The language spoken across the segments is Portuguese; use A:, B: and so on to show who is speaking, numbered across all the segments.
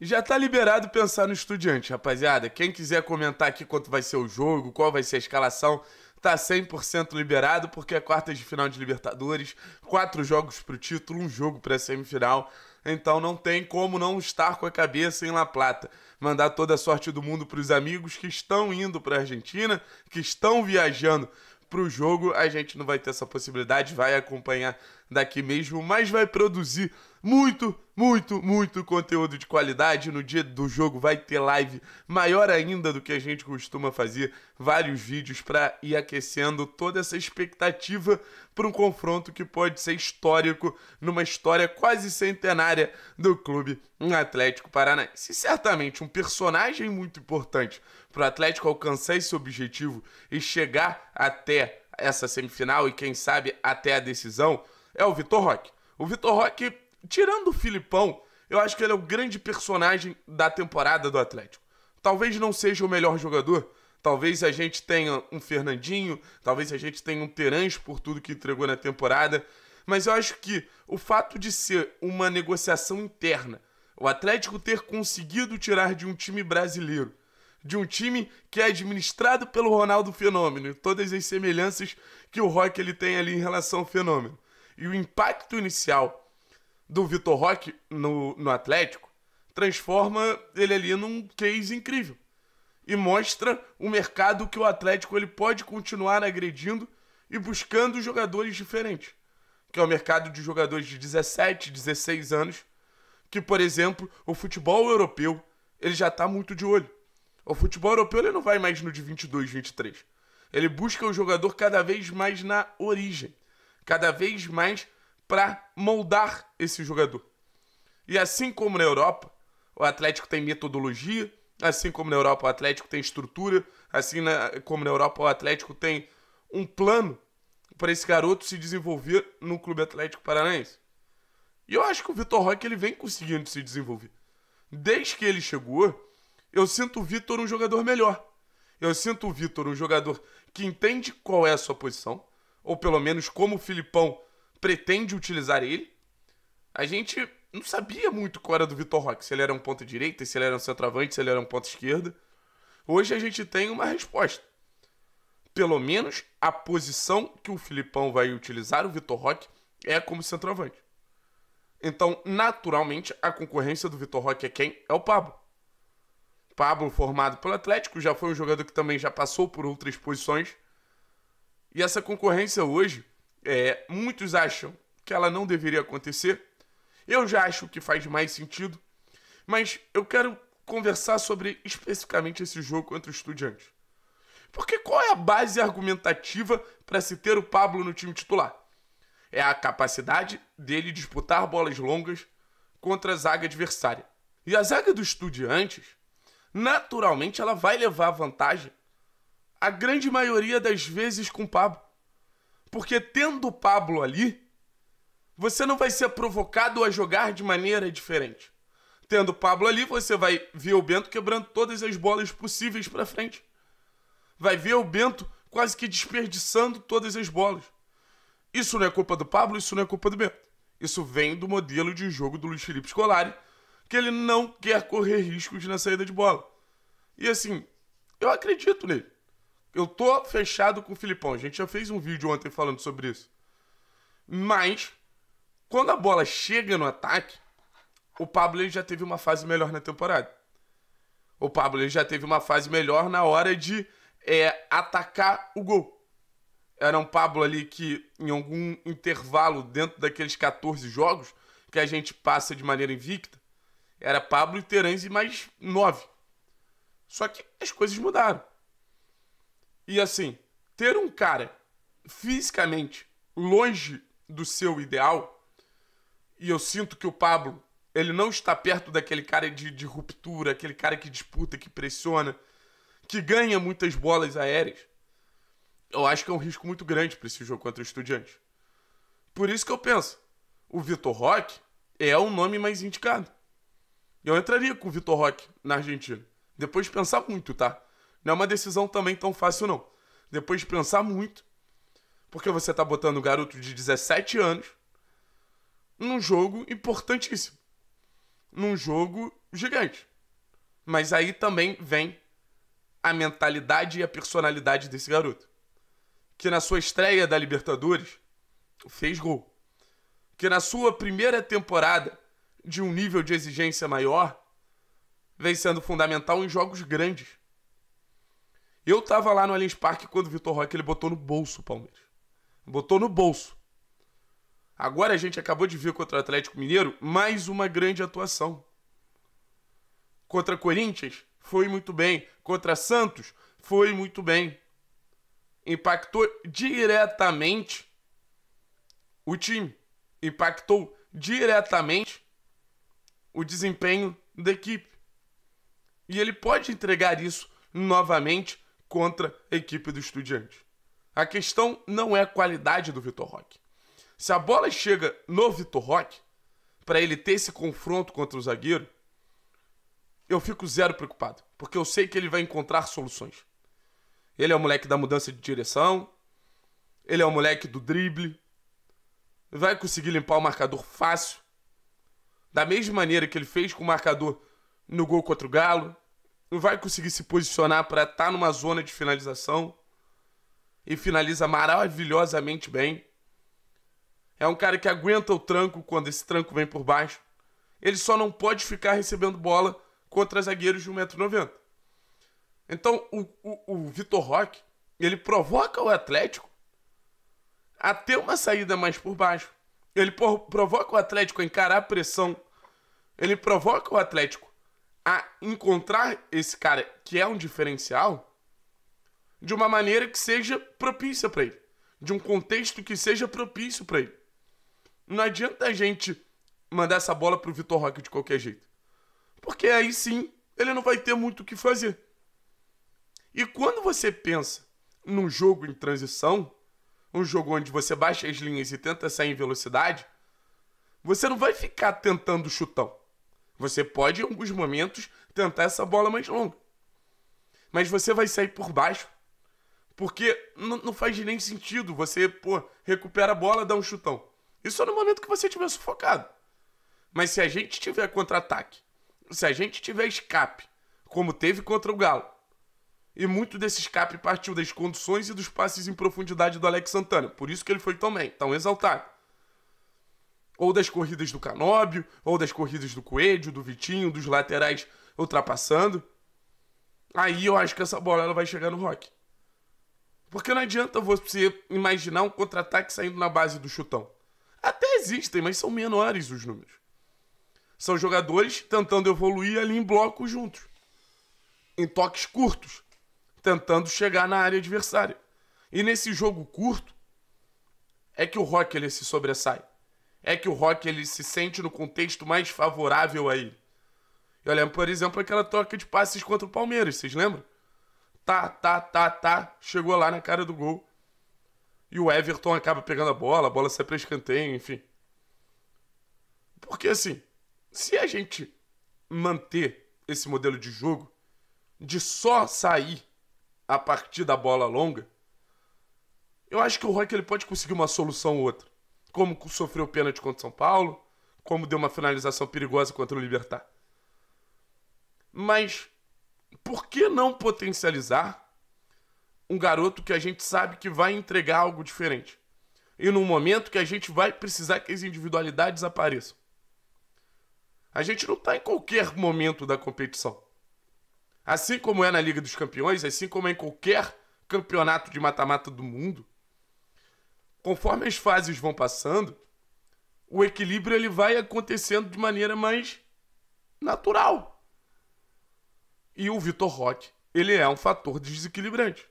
A: já tá liberado pensar no estudiante, rapaziada. Quem quiser comentar aqui quanto vai ser o jogo, qual vai ser a escalação, tá 100% liberado, porque é quarta de final de Libertadores, quatro jogos pro título, um jogo pra semifinal. Então não tem como não estar com a cabeça em La Plata. Mandar toda a sorte do mundo pros amigos que estão indo pra Argentina, que estão viajando pro jogo. A gente não vai ter essa possibilidade, vai acompanhar daqui mesmo, mas vai produzir muito, muito, muito conteúdo de qualidade. No dia do jogo vai ter live maior ainda do que a gente costuma fazer, vários vídeos para ir aquecendo toda essa expectativa para um confronto que pode ser histórico numa história quase centenária do clube Atlético Paranaense. Certamente um personagem muito importante para o Atlético alcançar esse objetivo e chegar até essa semifinal e quem sabe até a decisão é o Vitor Roque. O Vitor Roque, tirando o Filipão, eu acho que ele é o grande personagem da temporada do Atlético. Talvez não seja o melhor jogador, talvez a gente tenha um Fernandinho, talvez a gente tenha um Terãs por tudo que entregou na temporada, mas eu acho que o fato de ser uma negociação interna, o Atlético ter conseguido tirar de um time brasileiro, de um time que é administrado pelo Ronaldo Fenômeno, todas as semelhanças que o Roque ele tem ali em relação ao Fenômeno e o impacto inicial do Vitor Roque no, no Atlético transforma ele ali num case incrível e mostra o mercado que o Atlético ele pode continuar agredindo e buscando jogadores diferentes, que é o mercado de jogadores de 17, 16 anos, que por exemplo, o futebol europeu, ele já está muito de olho. O futebol europeu ele não vai mais no de 22, 23. Ele busca o jogador cada vez mais na origem cada vez mais para moldar esse jogador. E assim como na Europa, o Atlético tem metodologia, assim como na Europa o Atlético tem estrutura, assim como na Europa o Atlético tem um plano para esse garoto se desenvolver no Clube Atlético Paranaense. E eu acho que o Vitor Roque ele vem conseguindo se desenvolver. Desde que ele chegou, eu sinto o Vitor um jogador melhor. Eu sinto o Vitor um jogador que entende qual é a sua posição, ou pelo menos como o Filipão pretende utilizar ele. A gente não sabia muito qual era do Vitor Roque, se ele era um ponto direita, se ele era um centroavante, se ele era um ponto esquerda. Hoje a gente tem uma resposta. Pelo menos a posição que o Filipão vai utilizar, o Vitor Roque, é como centroavante. Então, naturalmente, a concorrência do Vitor Roque é quem? É o Pablo. Pablo, formado pelo Atlético, já foi um jogador que também já passou por outras posições e essa concorrência hoje, é, muitos acham que ela não deveria acontecer. Eu já acho que faz mais sentido. Mas eu quero conversar sobre especificamente esse jogo contra o Estudiantes. Porque qual é a base argumentativa para se ter o Pablo no time titular? É a capacidade dele disputar bolas longas contra a zaga adversária. E a zaga do Estudiantes, naturalmente, ela vai levar vantagem a grande maioria das vezes com o Pablo. Porque tendo o Pablo ali, você não vai ser provocado a jogar de maneira diferente. Tendo o Pablo ali, você vai ver o Bento quebrando todas as bolas possíveis para frente. Vai ver o Bento quase que desperdiçando todas as bolas. Isso não é culpa do Pablo, isso não é culpa do Bento. Isso vem do modelo de jogo do Luiz Felipe Scolari, que ele não quer correr riscos na saída de bola. E assim, eu acredito nele. Eu tô fechado com o Filipão. A gente já fez um vídeo ontem falando sobre isso. Mas, quando a bola chega no ataque, o Pablo ele já teve uma fase melhor na temporada. O Pablo ele já teve uma fase melhor na hora de é, atacar o gol. Era um Pablo ali que, em algum intervalo dentro daqueles 14 jogos que a gente passa de maneira invicta, era Pablo e Terence mais 9. Só que as coisas mudaram. E assim, ter um cara fisicamente longe do seu ideal, e eu sinto que o Pablo, ele não está perto daquele cara de, de ruptura, aquele cara que disputa, que pressiona, que ganha muitas bolas aéreas. Eu acho que é um risco muito grande para esse jogo contra o Estudiante. Por isso que eu penso, o Vitor Roque é o nome mais indicado. Eu entraria com o Vitor Roque na Argentina. Depois de pensar muito, tá? Não é uma decisão também tão fácil, não. Depois de pensar muito, porque você tá botando um garoto de 17 anos num jogo importantíssimo. Num jogo gigante. Mas aí também vem a mentalidade e a personalidade desse garoto. Que na sua estreia da Libertadores fez gol. Que na sua primeira temporada de um nível de exigência maior vem sendo fundamental em jogos grandes. Eu tava lá no Allianz Parque quando o Vitor Roque ele botou no bolso o Palmeiras. Botou no bolso. Agora a gente acabou de ver contra o Atlético Mineiro mais uma grande atuação. Contra Corinthians foi muito bem, contra Santos foi muito bem. Impactou diretamente o time, impactou diretamente o desempenho da equipe. E ele pode entregar isso novamente contra a equipe do Estudiantes. A questão não é a qualidade do Vitor Roque. Se a bola chega no Vitor Roque, para ele ter esse confronto contra o zagueiro, eu fico zero preocupado, porque eu sei que ele vai encontrar soluções. Ele é o moleque da mudança de direção, ele é o moleque do drible, vai conseguir limpar o marcador fácil. Da mesma maneira que ele fez com o marcador no gol contra o Galo, não vai conseguir se posicionar para estar tá numa zona de finalização e finaliza maravilhosamente bem. É um cara que aguenta o tranco quando esse tranco vem por baixo. Ele só não pode ficar recebendo bola contra zagueiros de 1,90m. Então o, o, o Vitor Roque ele provoca o Atlético a ter uma saída mais por baixo. Ele provoca o Atlético a encarar a pressão. Ele provoca o Atlético a encontrar esse cara que é um diferencial de uma maneira que seja propícia para ele, de um contexto que seja propício para ele. Não adianta a gente mandar essa bola pro Vitor Roque de qualquer jeito. Porque aí sim, ele não vai ter muito o que fazer. E quando você pensa num jogo em transição, um jogo onde você baixa as linhas e tenta sair em velocidade, você não vai ficar tentando chutão. Você pode, em alguns momentos, tentar essa bola mais longa. Mas você vai sair por baixo. Porque não faz nem sentido você, pô, recupera a bola, dá um chutão. Isso é no momento que você estiver sufocado. Mas se a gente tiver contra-ataque, se a gente tiver escape, como teve contra o Galo, e muito desse escape partiu das conduções e dos passes em profundidade do Alex Santana, por isso que ele foi tão bem, tão exaltado ou das corridas do Canóbio, ou das corridas do Coelho, do Vitinho, dos laterais ultrapassando. Aí eu acho que essa bola ela vai chegar no Rock. Porque não adianta você imaginar um contra-ataque saindo na base do chutão. Até existem, mas são menores os números. São jogadores tentando evoluir ali em bloco juntos. Em toques curtos. Tentando chegar na área adversária. E nesse jogo curto, é que o Rock ele se sobressai é que o rock ele se sente no contexto mais favorável a ele. Eu lembro, por exemplo, aquela troca de passes contra o Palmeiras, vocês lembram? Tá, tá, tá, tá, chegou lá na cara do gol. E o Everton acaba pegando a bola, a bola sai para escanteio, enfim. Porque assim, se a gente manter esse modelo de jogo de só sair a partir da bola longa, eu acho que o Rock ele pode conseguir uma solução ou outra como sofreu pênalti contra o São Paulo, como deu uma finalização perigosa contra o Libertar. Mas por que não potencializar um garoto que a gente sabe que vai entregar algo diferente? E num momento que a gente vai precisar que as individualidades apareçam. A gente não está em qualquer momento da competição. Assim como é na Liga dos Campeões, assim como é em qualquer campeonato de mata-mata do mundo, conforme as fases vão passando, o equilíbrio ele vai acontecendo de maneira mais natural. E o Vitor Roque, ele é um fator desequilibrante.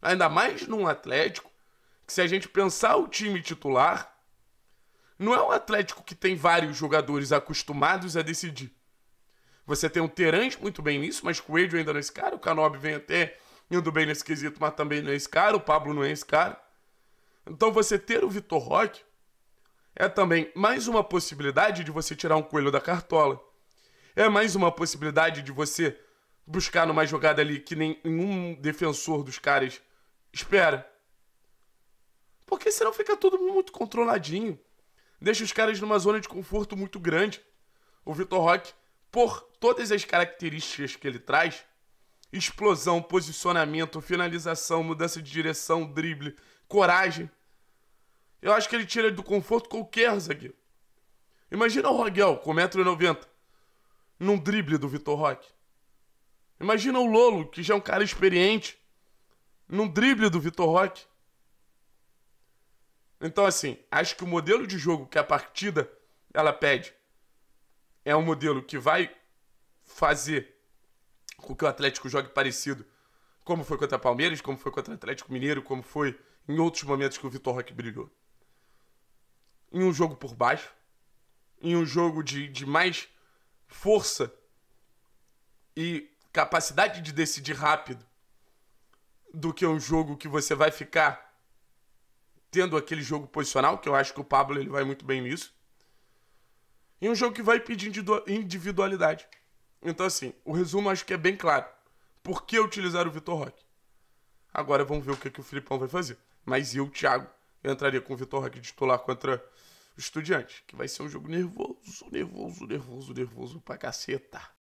A: Ainda mais num Atlético, que se a gente pensar o time titular, não é um Atlético que tem vários jogadores acostumados a decidir. Você tem o um muito bem nisso, mas Coelho ainda não é esse cara, o Canob vem até indo bem nesse quesito, mas também não é esse cara, o Pablo não é esse cara. Então você ter o Vitor Roque é também mais uma possibilidade de você tirar um coelho da cartola. É mais uma possibilidade de você buscar numa jogada ali que nenhum defensor dos caras espera. Porque senão fica tudo muito controladinho. Deixa os caras numa zona de conforto muito grande. O Vitor Roque, por todas as características que ele traz explosão, posicionamento, finalização, mudança de direção, drible coragem. Eu acho que ele tira do conforto qualquer zagueiro. Imagina o Rogel com 1,90m num drible do Vitor Roque. Imagina o Lolo, que já é um cara experiente, num drible do Vitor Roque. Então, assim, acho que o modelo de jogo que a partida ela pede é um modelo que vai fazer com que o Atlético jogue parecido, como foi contra Palmeiras, como foi contra o Atlético Mineiro, como foi em outros momentos que o Vitor Roque brilhou. Em um jogo por baixo, em um jogo de, de mais força e capacidade de decidir rápido do que um jogo que você vai ficar tendo aquele jogo posicional, que eu acho que o Pablo ele vai muito bem nisso. E um jogo que vai pedir individualidade. Então, assim, o resumo acho que é bem claro. Por que utilizar o Vitor Roque? Agora vamos ver o que, que o Filipão vai fazer mas eu, Thiago, entraria com o Vitor Roque titular contra o Estudiante. que vai ser um jogo nervoso, nervoso, nervoso, nervoso pra caceta.